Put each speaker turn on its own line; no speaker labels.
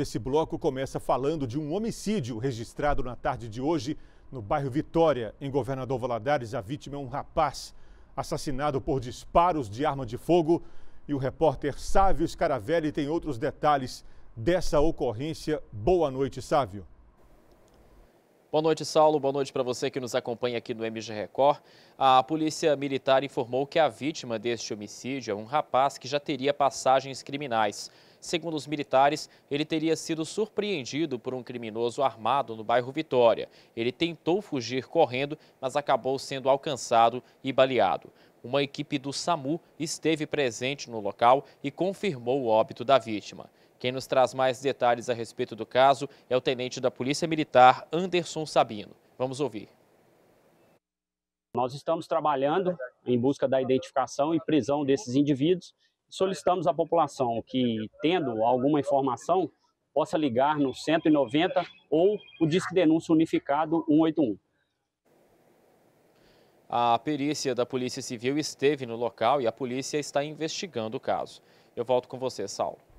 Esse bloco começa falando de um homicídio registrado na tarde de hoje no bairro Vitória, em Governador Valadares. A vítima é um rapaz assassinado por disparos de arma de fogo. E o repórter Sávio Scaravelli tem outros detalhes dessa ocorrência. Boa noite, Sávio.
Boa noite, Saulo. Boa noite para você que nos acompanha aqui no MG Record. A Polícia Militar informou que a vítima deste homicídio é um rapaz que já teria passagens criminais. Segundo os militares, ele teria sido surpreendido por um criminoso armado no bairro Vitória. Ele tentou fugir correndo, mas acabou sendo alcançado e baleado. Uma equipe do SAMU esteve presente no local e confirmou o óbito da vítima. Quem nos traz mais detalhes a respeito do caso é o tenente da Polícia Militar, Anderson Sabino. Vamos ouvir.
Nós estamos trabalhando em busca da identificação e prisão desses indivíduos. Solicitamos à população que, tendo alguma informação, possa ligar no 190 ou o Disque Denúncia Unificado 181.
A perícia da Polícia Civil esteve no local e a polícia está investigando o caso. Eu volto com você, Saulo.